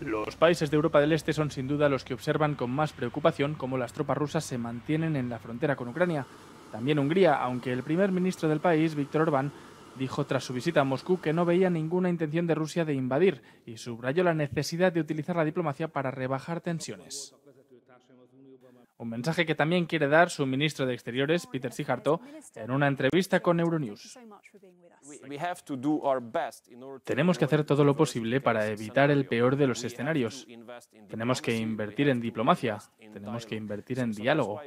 Los países de Europa del Este son sin duda los que observan con más preocupación cómo las tropas rusas se mantienen en la frontera con Ucrania. También Hungría, aunque el primer ministro del país, Víctor Orbán, dijo tras su visita a Moscú que no veía ninguna intención de Rusia de invadir y subrayó la necesidad de utilizar la diplomacia para rebajar tensiones. Un mensaje que también quiere dar su ministro de Exteriores, Peter Siharto, en una entrevista con Euronews. Tenemos que hacer todo lo posible para evitar el peor de los escenarios. Tenemos que invertir en diplomacia, tenemos que invertir en diálogo.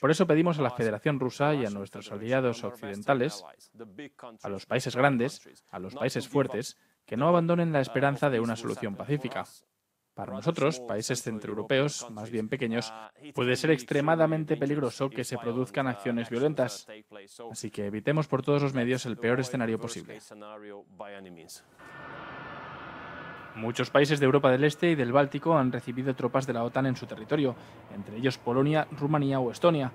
Por eso pedimos a la Federación Rusa y a nuestros aliados occidentales, a los países grandes, a los países fuertes, que no abandonen la esperanza de una solución pacífica. Para nosotros, países centroeuropeos más bien pequeños, puede ser extremadamente peligroso que se produzcan acciones violentas. Así que evitemos por todos los medios el peor escenario posible. Muchos países de Europa del Este y del Báltico han recibido tropas de la OTAN en su territorio, entre ellos Polonia, Rumanía o Estonia.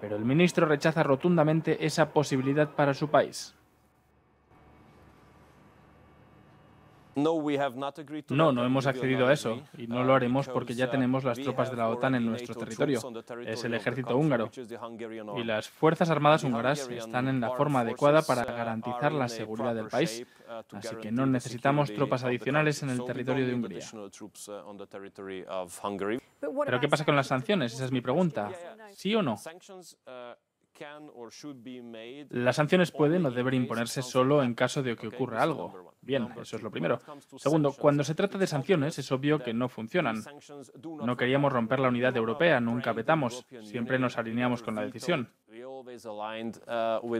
Pero el ministro rechaza rotundamente esa posibilidad para su país. No, no hemos accedido a eso y no lo uh, haremos porque ya uh, tenemos las tropas de la OTAN en nuestro territorio. Es el ejército húngaro y las Fuerzas Armadas húngaras están en la forma adecuada para uh, garantizar la seguridad del país, así que no necesitamos tropas adicionales en el territorio de Hungría. Pero ¿qué pasa con las sanciones? Esa es mi pregunta. ¿Sí o no? Las sanciones pueden o deben imponerse solo en caso de que ocurra algo. Bien, eso es lo primero. Segundo, cuando se trata de sanciones es obvio que no funcionan. No queríamos romper la unidad europea, nunca vetamos, siempre nos alineamos con la decisión. Uh,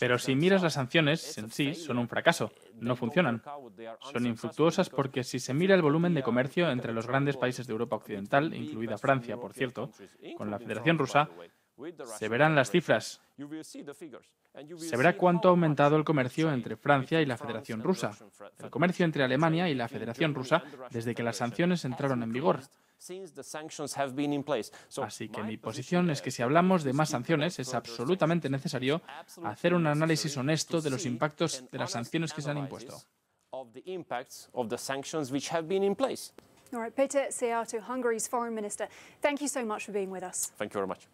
Pero si miras las sanciones en sí, son un fracaso, no funcionan. Son infructuosas porque si se mira el volumen de comercio entre los grandes países de Europa Occidental, incluida Francia, por cierto, con la Federación Rusa, se verán las cifras. Se verá cuánto ha aumentado el comercio entre Francia y la Federación Rusa, el comercio entre Alemania y la Federación Rusa desde que las sanciones entraron en vigor. Así que mi posición es que si hablamos de más sanciones, es absolutamente necesario hacer un análisis honesto de los impactos de las sanciones que se han impuesto. All right, Peter Seato, Hungary's foreign minister. Thank you so much for being with us. Thank you very much.